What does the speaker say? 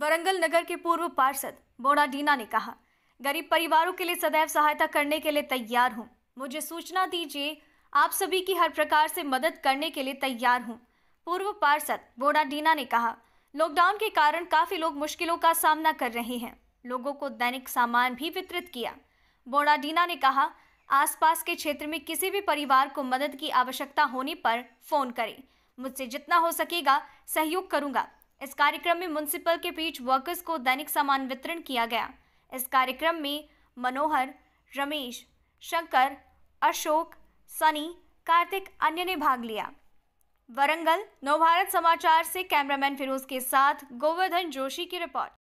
वरंगल नगर के पूर्व पार्षद बोनाडीना ने कहा गरीब परिवारों के लिए सदैव सहायता करने के लिए तैयार हूँ मुझे सूचना दीजिए आप सभी की हर प्रकार से मदद करने के लिए तैयार हूँ पूर्व पार्षद बोनाडीना ने कहा लॉकडाउन के कारण काफी लोग मुश्किलों का सामना कर रहे हैं लोगों को दैनिक सामान भी वितरित किया बोनाडीना ने कहा आसपास के क्षेत्र में किसी भी परिवार को मदद की आवश्यकता होने पर फोन करें मुझसे जितना हो सकेगा सहयोग करूंगा इस कार्यक्रम में म्यूनसिपल के बीच वर्कर्स को दैनिक सामान वितरण किया गया इस कार्यक्रम में मनोहर रमेश शंकर अशोक सनी कार्तिक अन्य ने भाग लिया वरंगल नवभारत समाचार से कैमरामैन फिरोज के साथ गोवर्धन जोशी की रिपोर्ट